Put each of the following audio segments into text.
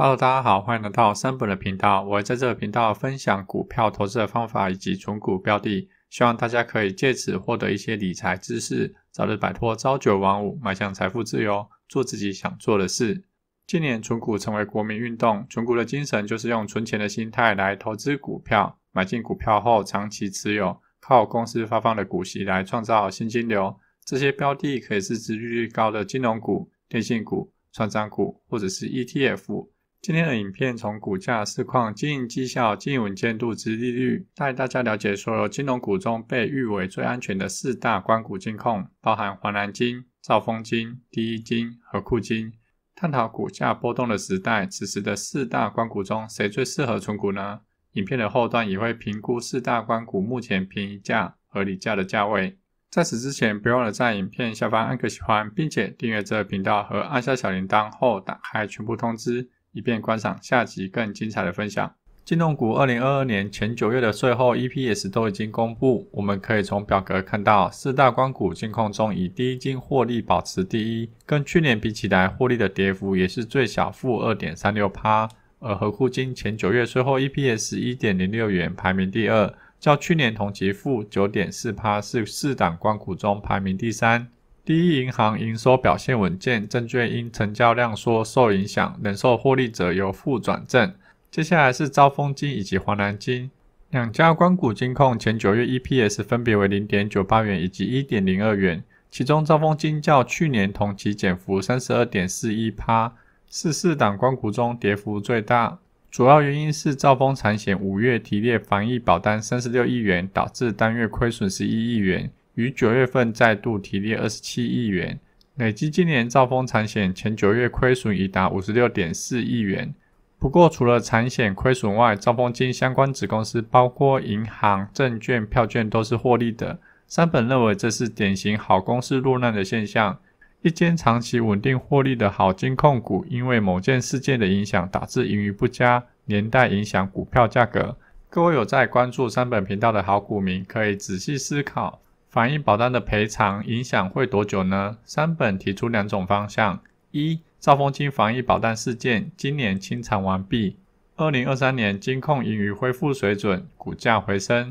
Hello，大家好，欢迎来到三本的频道。我会在这个频道分享股票投资的方法以及存股标的，希望大家可以借此获得一些理财知识，早日摆脱朝九晚五，迈向财富自由，做自己想做的事。近年存股成为国民运动，存股的精神就是用存钱的心态来投资股票，买进股票后长期持有，靠公司发放的股息来创造现金流。这些标的可以是利率高的金融股、电信股、券商股，或者是 ETF 今天的影片从股价市况、经营绩效、经营稳健度及利率，带大家了解所有金融股中被誉为最安全的四大关股金控，包含华南金、兆丰金、第一金和库金。探讨股价波动的时代，此时的四大关股中，谁最适合存股呢？影片的后段也会评估四大关股目前便宜价合理价的价位。在此之前，别忘了在影片下方按个喜欢，并且订阅这个频道和按下小铃铛后打开全部通知。以便观赏下集更精彩的分享。金融股二零二二年前九月的税后 EPS 都已经公布，我们可以从表格看到四大光谷金控中以第一金获利保持第一，跟去年比起来获利的跌幅也是最小，负二点三六趴。而合库金前九月税后 EPS 一点零六元排名第二，较去年同期负九点四趴是四档光谷中排名第三。第一银行营收表现稳健，证券因成交量缩受影响，冷受获利者由负转正。接下来是招风金以及华南金两家光谷金控，前九月 EPS 分别为零点九八元以及一点零二元，其中招风金较去年同期减幅三十二点四一趴，是四档光谷中跌幅最大，主要原因是兆丰产险五月提列防疫保单三十六亿元，导致单月亏损十一亿元。于九月份再度提列二十七亿元，累计今年兆丰产险前九月亏损已达五十六点四亿元。不过，除了产险亏损外，兆丰金相关子公司，包括银行、证券、票券都是获利的。山本认为这是典型好公司落难的现象。一间长期稳定获利的好金控股，因为某件事件的影响，导致盈余不佳，连带影响股票价格。各位有在关注山本频道的好股民，可以仔细思考。防疫保单的赔偿影响会多久呢？山本提出两种方向：一、兆丰金防疫保单事件今年清偿完毕，二零二三年金控盈余恢复水准，股价回升；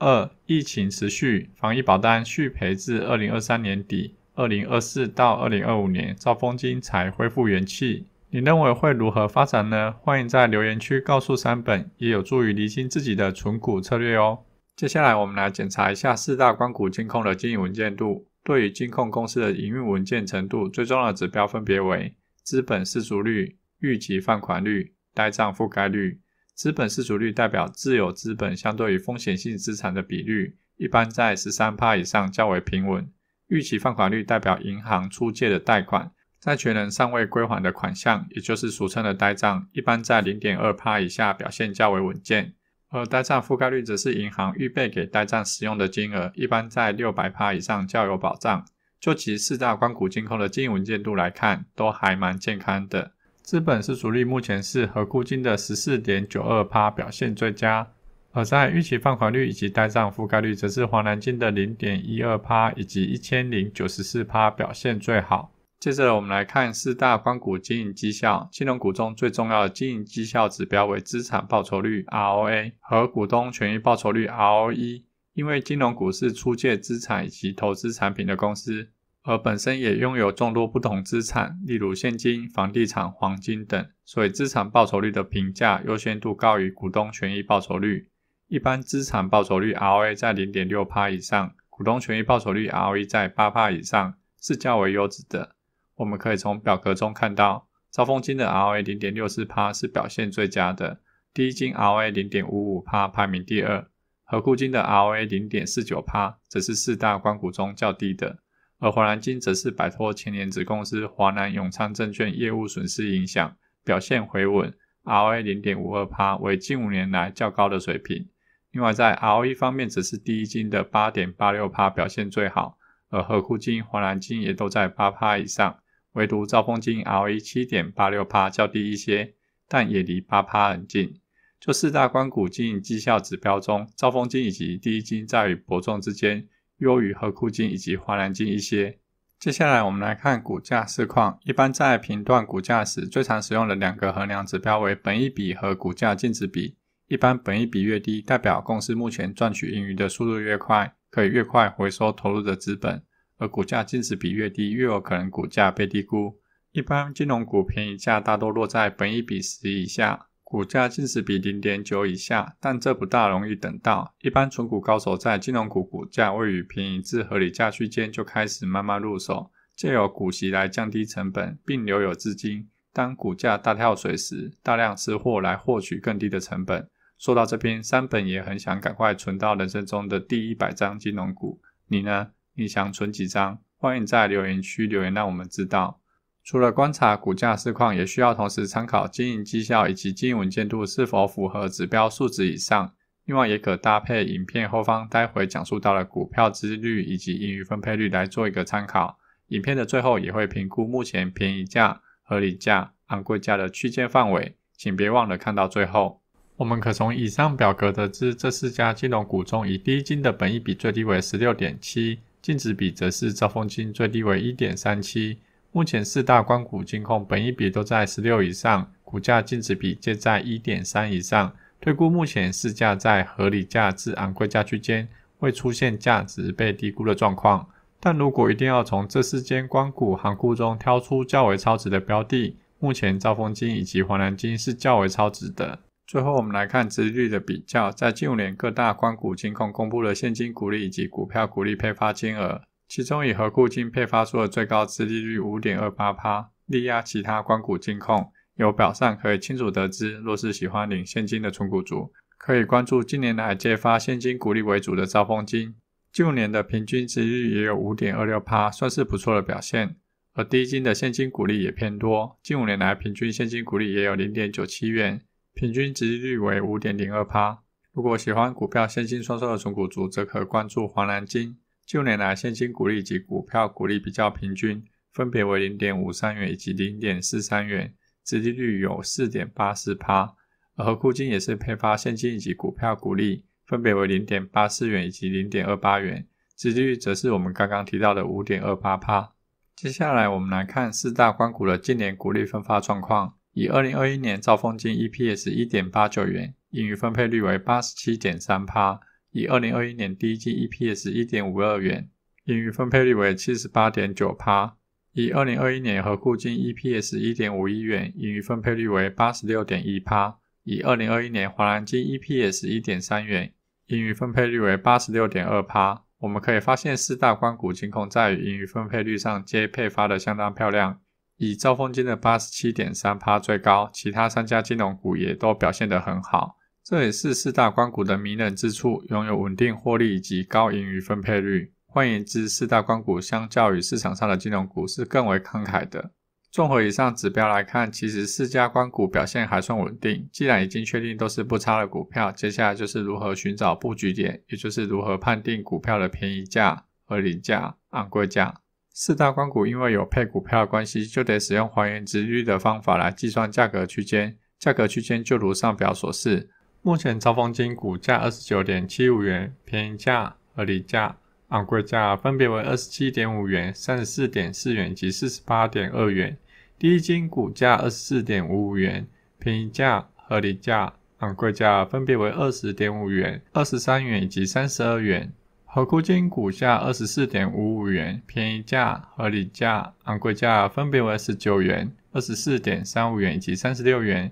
二、疫情持续，防疫保单续赔至二零二三年底，二零二四到二零二五年兆丰金才恢复元气。你认为会如何发展呢？欢迎在留言区告诉山本，也有助于厘清自己的存股策略哦。接下来，我们来检查一下四大光谷金控的经营稳健度。对于金控公司的营运稳健程度，最重要的指标分别为资本失足率、预期放款率、呆账覆盖率。资本失足率代表自有资本相对于风险性资产的比率，一般在十三趴以上较为平稳。预期放款率代表银行出借的贷款，债权人尚未归还的款项，也就是俗称的呆账，一般在零点二帕以下表现较为稳健。而呆账覆盖率则是银行预备给呆账使用的金额，一般在六百趴以上，较有保障。就其四大光谷金控的经营文件度来看，都还蛮健康的。资本是主力，目前是和固金的十四点九二趴表现最佳。而在预期放款率以及呆账覆盖率，则是华南金的零点一二趴以及一千零九十四趴表现最好。接着，我们来看四大光股经营绩效。金融股中最重要的经营绩效指标为资产报酬率 （ROA） 和股东权益报酬率 （ROE）。因为金融股是出借资产以及投资产品的公司，而本身也拥有众多不同资产，例如现金、房地产、黄金等，所以资产报酬率的评价优先度高于股东权益报酬率。一般资产报酬率 （ROA） 在零点六以上，股东权益报酬率 （ROE） 在八帕以上，是较为优质的。我们可以从表格中看到，招丰金的 ROA 0.64帕是表现最佳的，第一金 ROA 0.55帕排名第二，合库金的 ROA 0.49帕则是四大关谷中较低的，而华南金则是摆脱前年子公司华南永昌证券业务损失影响，表现回稳，ROA 0.52帕为近五年来较高的水平。另外在 ROE 方面，则是第一金的8.86帕表现最好，而合库金、华南金也都在8帕以上。唯独兆丰金 R E 七点八六帕较低一些，但也离八帕很近。就四大关股经营绩效指标中，兆丰金以及第一金在与伯仲之间，优于和库金以及华南金一些。接下来我们来看股价市况。一般在评断股价时，最常使用的两个衡量指标为本益比和股价净值比。一般本益比越低，代表公司目前赚取盈余的速度越快，可以越快回收投入的资本。而股价净值比越低，越有可能股价被低估。一般金融股便宜价大多落在本一比十以下，股价净值比零点九以下，但这不大容易等到。一般纯股高手在金融股股价位于便宜至合理价区间就开始慢慢入手，借由股息来降低成本，并留有资金，当股价大跳水时，大量吃货来获取更低的成本。说到这边，山本也很想赶快存到人生中的第一百张金融股，你呢？你想存几张？欢迎在留言区留言，让我们知道。除了观察股价市况，也需要同时参考经营绩效以及经营稳健度是否符合指标数值以上。另外，也可搭配影片后方待会讲述到的股票资率以及盈余分配率来做一个参考。影片的最后也会评估目前便宜价、合理价、昂贵价的区间范围，请别忘了看到最后。我们可从以上表格得知，这四家金融股中，以低金的本益比最低为十六点七。净值比则是兆丰金最低为一点三七，目前四大光股净控本一比都在十六以上，股价净值比皆在一点三以上，推估目前市价在合理价至昂贵价区间，会出现价值被低估的状况。但如果一定要从这四间光股行库中挑出较为超值的标的，目前兆丰金以及华南金是较为超值的。最后，我们来看资率的比较。在近五年，各大光股金控公布了现金股利以及股票股利配发金额，其中以和库金配发出了最高资利率五点二八%，力压其他光股金控。由表上可以清楚得知，若是喜欢领现金的存股族，可以关注近年来揭发现金股利为主的招丰金。近五年的平均资率也有五点二六%，算是不错的表现。而低金的现金股利也偏多，近五年来平均现金股利也有零点九七元。平均值率为五点零二趴。如果喜欢股票现金双收的纯股族，则可关注华南金。旧年来，现金股利及股票股利比较平均，分别为零点五三元以及零点四三元，股息率有四点八四趴。而合库金也是配发现金以及股票股利，分别为零点八四元以及零点二八元，股息率则是我们刚刚提到的五点二八趴。接下来，我们来看四大关股的近年股利分发状况。以二零二一年兆丰金 EPS 一点八九元，盈余分配率为八十七点三趴；以二零二一年第一季 EPS 一点五二元，盈余分配率为七十八点九趴；以二零二一年和固金 EPS 一点五一元，盈余分配率为八十六点一趴；以二零二一年华兰金 EPS 一点三元，盈余分配率为八十六点二趴。我们可以发现四大关谷金控在盈余分配率上皆配发的相当漂亮。以招风金的八十七点三趴最高，其他三家金融股也都表现得很好。这也是四大关股的迷人之处，拥有稳定获利以及高盈余分配率。换言之，四大关股相较于市场上的金融股是更为慷慨的。综合以上指标来看，其实四家关股表现还算稳定。既然已经确定都是不差的股票，接下来就是如何寻找布局点，也就是如何判定股票的便宜价和理价、昂贵价。四大光股因为有配股票关系，就得使用还原值率的方法来计算价格区间。价格区间就如上表所示。目前超风金股价二十九点七五元，便宜价、合理价、昂贵价分别为二十七点五元、三十四点四元及四十八点二元。低金股价二十四点五五元，便宜价、合理价、昂贵价分别为二十点五元、二十三元以及三十二元。合库金股价二十四点五五元，便宜价、合理价、昂贵价分别为十九元、二十四点三五元以及三十六元。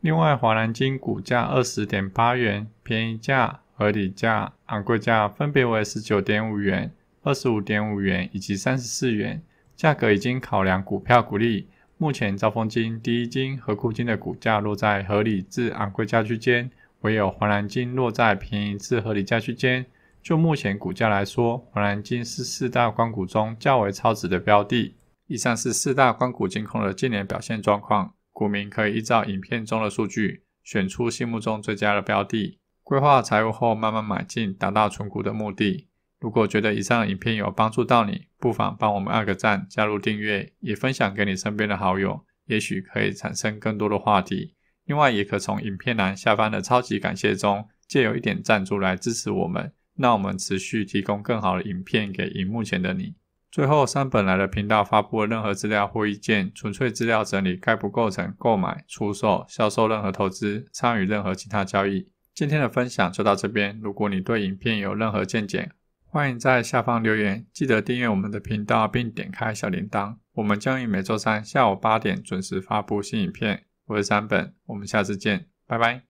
另外，华南金股价二十点八元，便宜价、合理价、昂贵价分别为十九点五元、二十五点五元以及三十四元。价格已经考量股票股利。目前，招风金、第一金、合库金的股价落在合理至昂贵价区间，唯有华南金落在便宜至合理价区间。就目前股价来说，红蓝金是四大光谷中较为超值的标的。以上是四大光谷金控的近年表现状况，股民可以依照影片中的数据，选出心目中最佳的标的，规划财务后慢慢买进，达到存股的目的。如果觉得以上的影片有帮助到你，不妨帮我们按个赞，加入订阅，也分享给你身边的好友，也许可以产生更多的话题。另外，也可从影片栏下方的超级感谢中，借由一点赞助来支持我们。那我们持续提供更好的影片给荧幕前的你。最后，三本来的频道发布的任何资料或意见，纯粹资料整理，概不构成购买、出售、销售任何投资、参与任何其他交易。今天的分享就到这边。如果你对影片有任何见解，欢迎在下方留言。记得订阅我们的频道并点开小铃铛。我们将于每周三下午八点准时发布新影片。我是三本，我们下次见，拜拜。